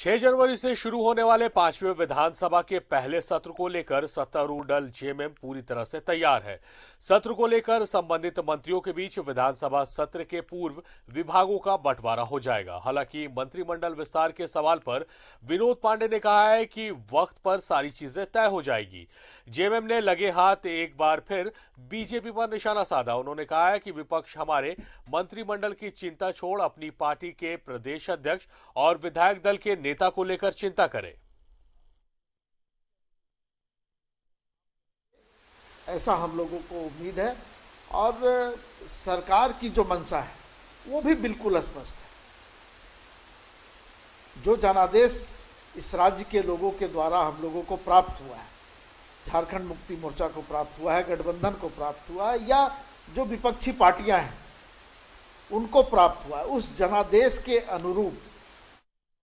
छह जनवरी से शुरू होने वाले पांचवें विधानसभा के पहले सत्र को लेकर सत्तारूढ़ दल जेएमएम पूरी तरह से तैयार है सत्र को लेकर संबंधित मंत्रियों के बीच विधानसभा सत्र के पूर्व विभागों का बंटवारा हो जाएगा हालांकि मंत्रिमंडल विस्तार के सवाल पर विनोद पांडे ने कहा है कि वक्त पर सारी चीजें तय हो जाएगी जेएमएम ने लगे हाथ एक बार फिर बीजेपी पर निशाना साधा उन्होंने कहा है कि विपक्ष हमारे मंत्रिमंडल की चिंता छोड़ अपनी पार्टी के प्रदेश अध्यक्ष और विधायक दल के नेता को लेकर चिंता करे ऐसा हम लोगों को उम्मीद है और सरकार की जो मंशा है वो भी बिल्कुल स्पष्ट है जो जनादेश इस राज्य के लोगों के द्वारा हम लोगों को प्राप्त हुआ है झारखंड मुक्ति मोर्चा को प्राप्त हुआ है गठबंधन को प्राप्त हुआ है या जो विपक्षी पार्टियां हैं उनको प्राप्त हुआ है उस जनादेश के अनुरूप